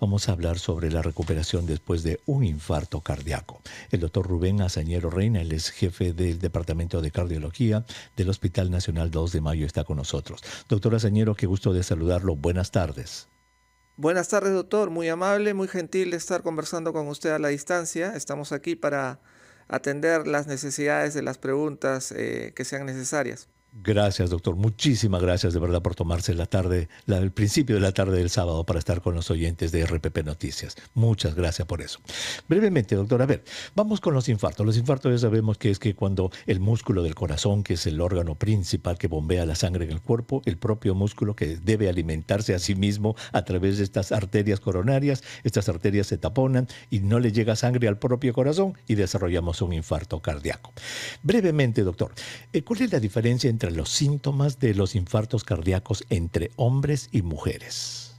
vamos a hablar sobre la recuperación después de un infarto cardíaco. El doctor Rubén Azañero Reina, el jefe del Departamento de Cardiología del Hospital Nacional 2 de Mayo, está con nosotros. Doctor Azañero, qué gusto de saludarlo. Buenas tardes. Buenas tardes, doctor. Muy amable, muy gentil estar conversando con usted a la distancia. Estamos aquí para atender las necesidades de las preguntas eh, que sean necesarias. Gracias, doctor. Muchísimas gracias de verdad por tomarse la tarde, el principio de la tarde del sábado para estar con los oyentes de RPP Noticias. Muchas gracias por eso. Brevemente, doctor, a ver, vamos con los infartos. Los infartos ya sabemos que es que cuando el músculo del corazón, que es el órgano principal que bombea la sangre en el cuerpo, el propio músculo que debe alimentarse a sí mismo a través de estas arterias coronarias, estas arterias se taponan y no le llega sangre al propio corazón y desarrollamos un infarto cardíaco. Brevemente, doctor, eh, ¿cuál es la diferencia entre entre los síntomas de los infartos cardíacos entre hombres y mujeres?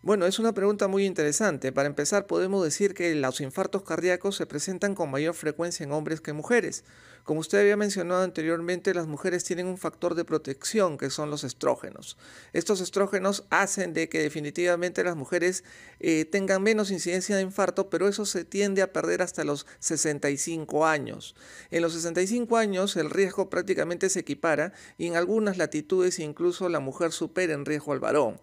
Bueno, es una pregunta muy interesante. Para empezar, podemos decir que los infartos cardíacos se presentan con mayor frecuencia en hombres que en mujeres. Como usted había mencionado anteriormente, las mujeres tienen un factor de protección que son los estrógenos. Estos estrógenos hacen de que definitivamente las mujeres eh, tengan menos incidencia de infarto, pero eso se tiende a perder hasta los 65 años. En los 65 años el riesgo prácticamente se equipara y en algunas latitudes incluso la mujer supera en riesgo al varón.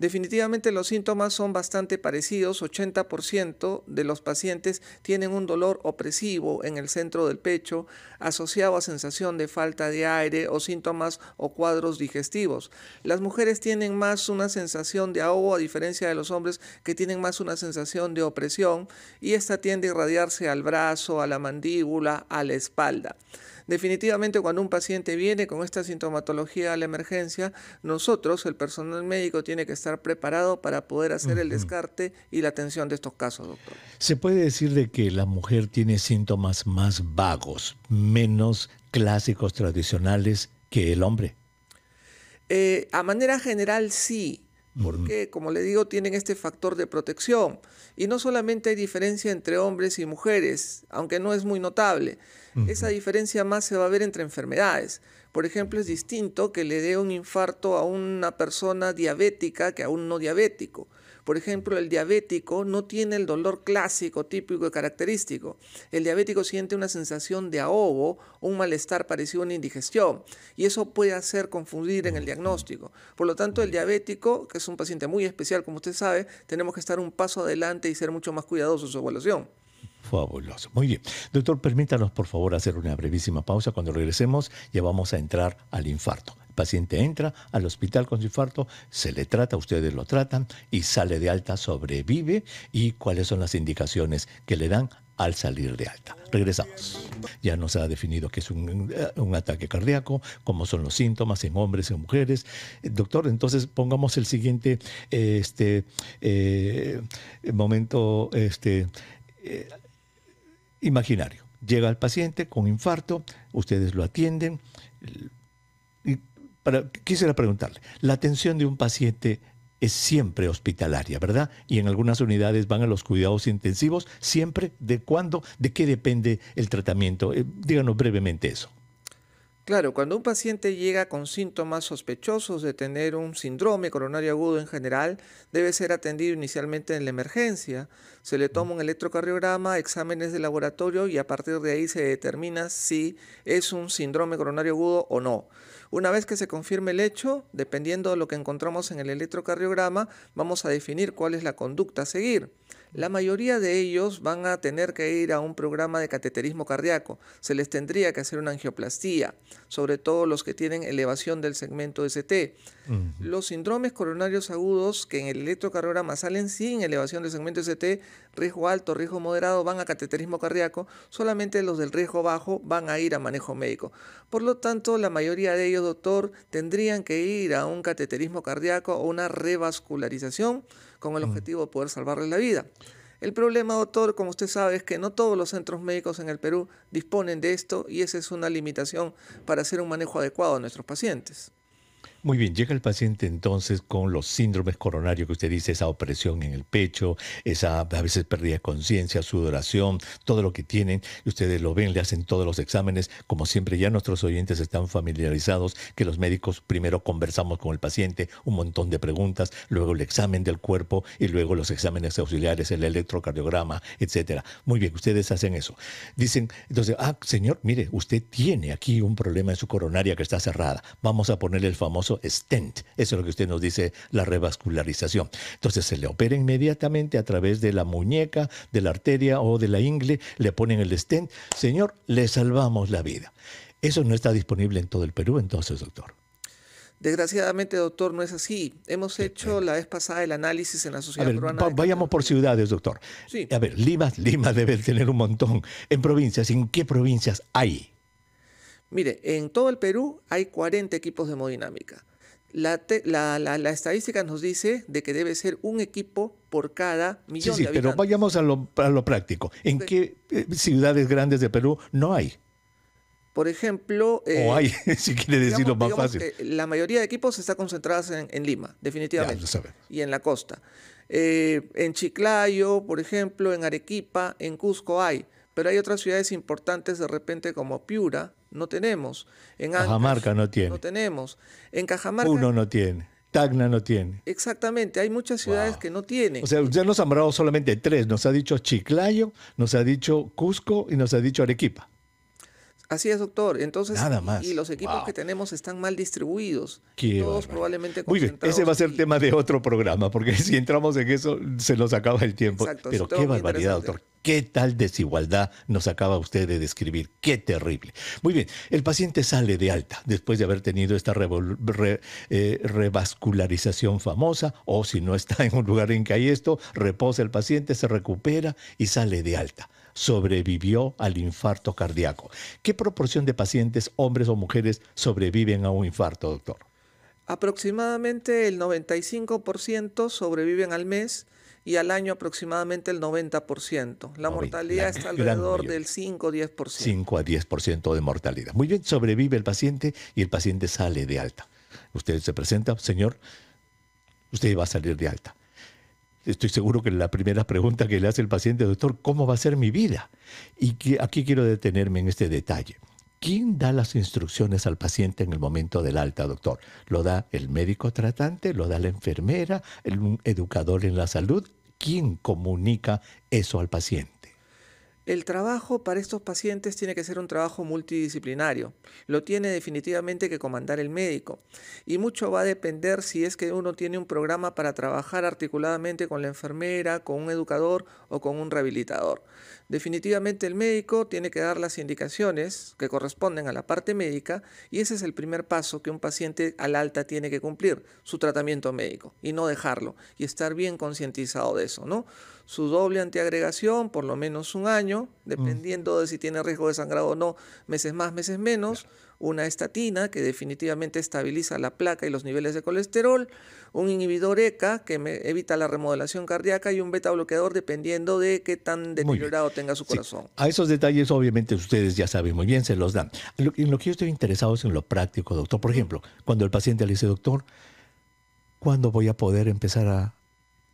Definitivamente los síntomas son bastante parecidos, 80% de los pacientes tienen un dolor opresivo en el centro del pecho asociado a sensación de falta de aire o síntomas o cuadros digestivos. Las mujeres tienen más una sensación de ahogo a diferencia de los hombres que tienen más una sensación de opresión y esta tiende a irradiarse al brazo, a la mandíbula, a la espalda. Definitivamente cuando un paciente viene con esta sintomatología a la emergencia, nosotros, el personal médico, tiene que estar preparado para poder hacer el descarte y la atención de estos casos, doctor. Se puede decir de que la mujer tiene síntomas más vagos, menos clásicos tradicionales que el hombre. Eh, a manera general sí, porque, como le digo, tienen este factor de protección. Y no solamente hay diferencia entre hombres y mujeres, aunque no es muy notable, esa diferencia más se va a ver entre enfermedades. Por ejemplo, es distinto que le dé un infarto a una persona diabética que a un no diabético. Por ejemplo, el diabético no tiene el dolor clásico, típico y característico. El diabético siente una sensación de ahogo, un malestar parecido a una indigestión, y eso puede hacer confundir en el diagnóstico. Por lo tanto, el diabético, que es un paciente muy especial, como usted sabe, tenemos que estar un paso adelante y ser mucho más cuidadosos en su evaluación. Fabuloso. Muy bien. Doctor, permítanos por favor hacer una brevísima pausa. Cuando regresemos ya vamos a entrar al infarto. El paciente entra al hospital con su infarto, se le trata, ustedes lo tratan y sale de alta, sobrevive y cuáles son las indicaciones que le dan al salir de alta. Regresamos. Ya nos ha definido que es un, eh, ataque cardíaco, cómo son los síntomas en hombres y en mujeres. Eh, doctor, entonces pongamos el siguiente eh, este, momento este, imaginario. Llega el paciente con infarto, ustedes lo atienden, quisiera preguntarle, la atención de un paciente es siempre hospitalaria, ¿verdad? Y en algunas unidades van a los cuidados intensivos, siempre, ¿de cuándo? ¿De qué depende el tratamiento? Eh, díganos brevemente eso. Claro, cuando un paciente llega con síntomas sospechosos de tener un síndrome coronario agudo en general, debe ser atendido inicialmente en la emergencia. Se le toma mm. un electrocardiograma, exámenes de laboratorio y a partir de ahí se determina si es un síndrome coronario agudo o no. Una vez que se confirme el hecho, dependiendo de lo que encontramos en el electrocardiograma, vamos a definir cuál es la conducta a seguir. La mayoría de ellos van a tener que ir a un programa de cateterismo cardíaco. Se les tendría que hacer una angioplastía, sobre todo los que tienen elevación del segmento ST. Los síndromes coronarios agudos que en el electrocardiograma salen sin elevación del segmento ST, riesgo alto, riesgo moderado, van a cateterismo cardíaco. Solamente los del riesgo bajo van a ir a manejo médico. Por lo tanto, la mayoría de ellos doctor, tendrían que ir a un cateterismo cardíaco o una revascularización con el mm. objetivo de poder salvarle la vida. El problema, doctor, como usted sabe, es que no todos los centros médicos en el Perú disponen de esto y esa es una limitación para hacer un manejo adecuado a nuestros pacientes. Muy bien, llega el paciente entonces con los síndromes coronarios que usted dice, esa opresión en el pecho, esa a veces pérdida de conciencia, sudoración, todo lo que tienen, ustedes lo ven, le hacen todos los exámenes, como siempre ya nuestros oyentes están familiarizados que los médicos primero conversamos con el paciente, un montón de preguntas, luego el examen del cuerpo y luego los exámenes auxiliares, el electrocardiograma, etcétera. Muy bien, ustedes hacen eso. Dicen, entonces, ah, señor, mire, usted tiene aquí un problema en su coronaria que está cerrada. Vamos a ponerle el famoso stent. Eso es lo que usted nos dice, la revascularización. Entonces se le opera inmediatamente a través de la muñeca, de la arteria o de la ingle, le ponen el stent. Señor, le salvamos la vida. Eso no está disponible en todo el Perú, entonces, doctor. Desgraciadamente, doctor, no es así. Hemos hecho la vez pasada el análisis en la sociedad peruana. vayamos por ciudades, doctor. A ver, Lima, Lima debe tener un montón. En provincias, ¿en qué provincias hay? Mire, en todo el Perú hay 40 equipos de hemodinámica. La, estadística nos dice de que debe ser un equipo por cada millón sí, sí, Pero vayamos a lo, práctico. ¿En qué eh, ciudades grandes de Perú no hay? Por ejemplo... Eh, o hay, si quiere decirlo más fácil. La mayoría de equipos está concentradas en, Lima, definitivamente. y en la costa. Eh, en Chiclayo, por ejemplo, en Arequipa, en Cusco hay. Pero hay otras ciudades importantes de repente como Piura, no tenemos. En Cajamarca no tiene. No tenemos. En Cajamarca. Uno no tiene. Tacna no tiene. Exactamente, hay muchas ciudades que no tienen. O sea, usted nos ha nombrado solamente tres, nos ha dicho Chiclayo, nos ha dicho Cusco y nos ha dicho Arequipa. Así es, doctor. Entonces, y los equipos que tenemos están mal distribuidos. todos probablemente Muy bien, ese va a ser tema de otro programa, porque si entramos en eso se nos acaba el tiempo. Pero qué barbaridad, doctor. ¿Qué tal desigualdad nos acaba usted de describir? Qué terrible. Muy bien, el paciente sale de alta después de haber tenido esta eh, revascularización famosa, o si no está en un lugar en que hay esto, reposa el paciente, se recupera y sale de alta sobrevivió al infarto cardíaco. ¿Qué proporción de pacientes, hombres o mujeres, sobreviven a un infarto, doctor? Aproximadamente el 95% sobreviven al mes y al año aproximadamente el 90%. La mortalidad está alrededor del 5 o 10%. 5 a 10% de mortalidad. Muy bien, sobrevive el paciente y el paciente sale de alta. Usted se presenta, señor, usted va a salir de alta estoy seguro que la primera pregunta que le hace el paciente, doctor, ¿cómo va a ser mi vida? Y aquí quiero detenerme en este detalle. ¿Quién da las instrucciones al paciente en el momento del alta, doctor? ¿Lo da el médico tratante? ¿Lo da la enfermera? ¿El educador en la salud? ¿Quién comunica eso al paciente? El trabajo para estos pacientes tiene que ser un trabajo multidisciplinario. Lo tiene definitivamente que comandar el médico. Y mucho va a depender si es que uno tiene un programa para trabajar articuladamente con la enfermera, con un educador o con un rehabilitador. Definitivamente el médico tiene que dar las indicaciones que corresponden a la parte médica y ese es el primer paso que un paciente al alta tiene que cumplir, su tratamiento médico y no dejarlo y estar bien concientizado de eso, ¿no? su doble antiagregación, por lo menos un año, mm. dependiendo de si tiene riesgo de sangrado o no, meses más, meses menos, una estatina que definitivamente estabiliza la placa y los niveles de colesterol, un inhibidor ECA que evita la remodelación cardíaca y un beta bloqueador dependiendo de qué tan deteriorado tenga su corazón. A esos detalles obviamente ustedes ya saben muy bien, se los dan. en lo que yo estoy interesado es en lo práctico, doctor. Por ejemplo, cuando el paciente le dice, doctor, ¿cuándo voy a poder empezar a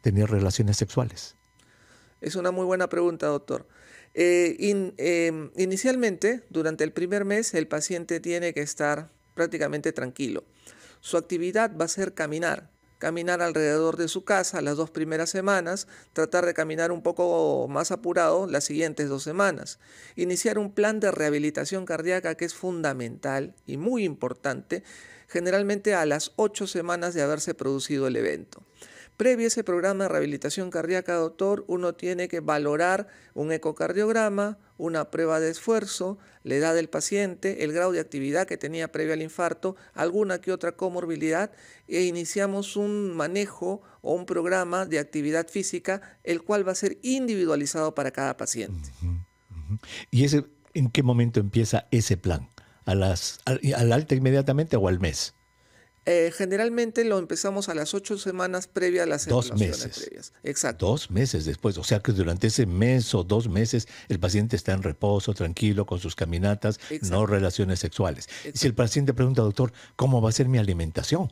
tener relaciones sexuales? Es una muy buena pregunta, doctor. Eh, em, inicialmente, durante el primer mes, el paciente tiene que estar prácticamente tranquilo. Su actividad va a ser caminar, caminar alrededor de su casa las dos primeras semanas, tratar de caminar un poco más apurado las siguientes dos semanas, iniciar un plan de rehabilitación cardíaca que es fundamental y muy importante, generalmente a las ocho semanas de haberse producido el evento. Previo a ese programa de rehabilitación cardíaca, doctor, uno tiene que valorar un ecocardiograma, una prueba de esfuerzo, la edad del paciente, el grado de actividad que tenía previo al infarto, alguna que otra comorbilidad e iniciamos un manejo o un programa de actividad física, el cual va a ser individualizado para cada paciente. ¿Y ese, en qué momento empieza ese plan? ¿A las, ¿Al alta inmediatamente o al mes? Eh, generalmente lo empezamos a las ocho semanas previas a las dos meses. Exacto. Dos meses después. O sea que durante ese mes o dos meses el paciente está en reposo, tranquilo, con sus caminatas, no relaciones sexuales. si el paciente pregunta, doctor, ¿cómo va a ser mi alimentación?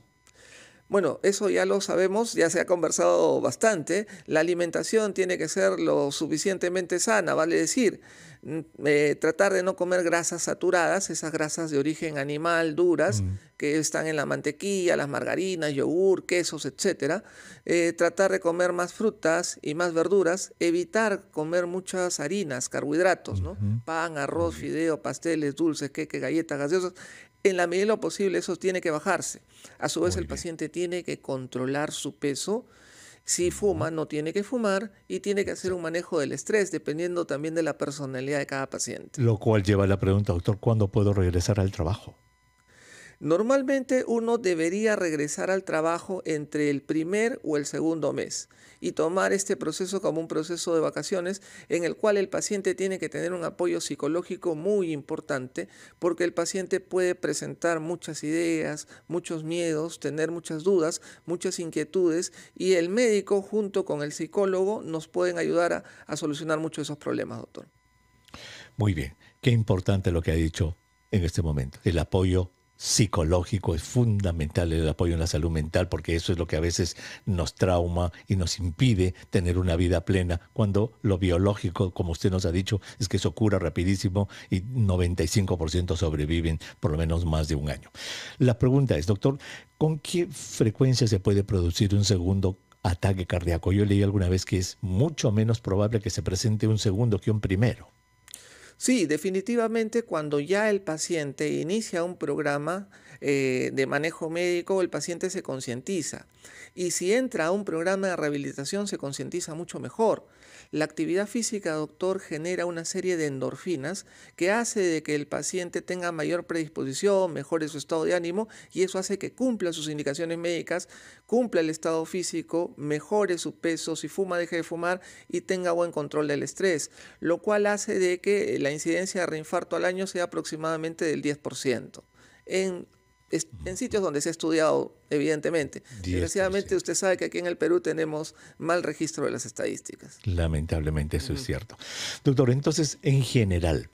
Bueno, eso ya lo sabemos, ya se ha conversado bastante. La alimentación tiene que ser lo suficientemente sana, vale decir, mm, eh, tratar de no comer grasas saturadas, esas grasas de origen animal duras mm. que están en la mantequilla, las margarinas, yogur, quesos, etc. Eh, tratar de comer más frutas y más verduras, evitar comer muchas harinas, carbohidratos, ¿no? Pan, arroz, fideo, pasteles, dulces, queque, galletas, gaseosas en la medida de lo posible eso tiene que bajarse. A su vez el paciente tiene que controlar su peso. Si fuma, no tiene que fumar y tiene que hacer un manejo del estrés, dependiendo también de la personalidad de cada paciente. Lo cual lleva a la pregunta, doctor, ¿cuándo puedo regresar al trabajo? Normalmente uno debería regresar al trabajo entre el primer o el segundo mes y tomar este proceso como un proceso de vacaciones en el cual el paciente tiene que tener un apoyo psicológico muy importante porque el paciente puede presentar muchas ideas, muchos miedos, tener muchas dudas, muchas inquietudes y el médico junto con el psicólogo nos pueden ayudar a, solucionar muchos de esos problemas, doctor. Muy bien, qué importante lo que ha dicho en este momento, el apoyo psicológico es fundamental el apoyo en la salud mental porque eso es lo que a veces nos trauma y nos impide tener una vida plena cuando lo biológico como usted nos ha dicho es que eso cura rapidísimo y 95% sobreviven por lo menos más de un año la pregunta es doctor con qué frecuencia se puede producir un segundo ataque cardíaco yo leí alguna vez que es mucho menos probable que se presente un segundo que un primero Sí, definitivamente cuando ya el paciente inicia un programa eh, de manejo médico, el paciente se concientiza. Y si entra a un programa de rehabilitación, se concientiza mucho mejor. La actividad física, doctor, genera una serie de endorfinas que hace de que el paciente tenga mayor predisposición, mejore su estado de ánimo y eso hace que cumpla sus indicaciones médicas, cumpla el estado físico, mejore su peso, si fuma deje de fumar y tenga buen control del estrés, lo cual hace de que la incidencia de reinfarto al año sea aproximadamente del 10% en en sitios donde se ha estudiado, evidentemente. Desgraciadamente, usted sabe que aquí en el Perú tenemos mal registro de las estadísticas. Lamentablemente, eso es cierto. Doctor, entonces, en general,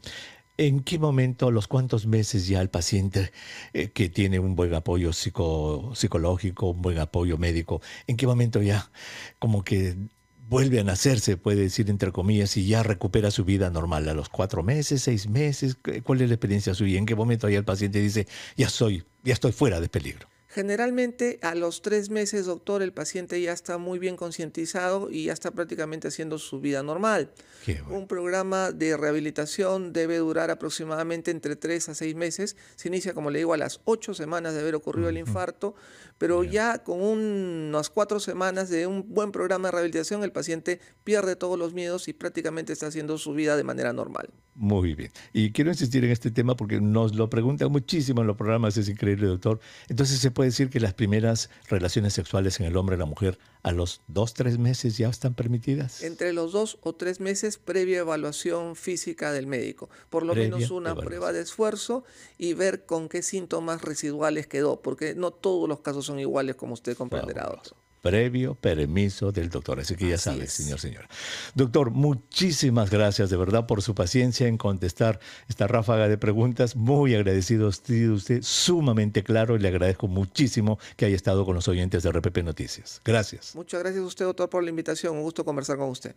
¿En qué momento, a los cuantos meses ya el paciente eh, que tiene un buen apoyo psicológico, un buen apoyo médico, en qué momento ya como que vuelve a nacerse, puede decir entre comillas, y ya recupera su vida normal a los cuatro meses, seis meses. ¿Cuál es la experiencia suya? ¿En qué momento ahí el paciente dice, ya soy, ya estoy fuera de peligro? Generalmente a los tres meses, doctor, el paciente ya está muy bien concientizado y ya está prácticamente haciendo su vida normal. Un programa de rehabilitación debe durar aproximadamente entre tres a seis meses. Se inicia, como le digo, a las ocho semanas de haber ocurrido el infarto, pero ya con unas cuatro semanas de un buen programa de rehabilitación, el paciente pierde todos los miedos y prácticamente está haciendo su vida de manera normal. Muy bien. Y quiero insistir en este tema porque nos lo preguntan muchísimo en los programas, es increíble, doctor. Entonces, ¿se puede decir que las primeras relaciones sexuales en el hombre y la mujer a los dos, tres meses ya están permitidas? Entre los dos o tres meses previa evaluación física del médico. Por lo menos una prueba de esfuerzo y ver con qué síntomas residuales quedó, porque no todos los casos son iguales, como usted comprenderá, doctor previo permiso del doctor. Así que ya sabe, señor, señora. Doctor, muchísimas gracias de verdad por su paciencia en contestar esta ráfaga de preguntas. Muy agradecido, usted, usted sumamente claro y le agradezco muchísimo que haya estado con los oyentes de RPP Noticias. Gracias. Muchas gracias a usted, doctor, por la invitación. Un gusto conversar con usted.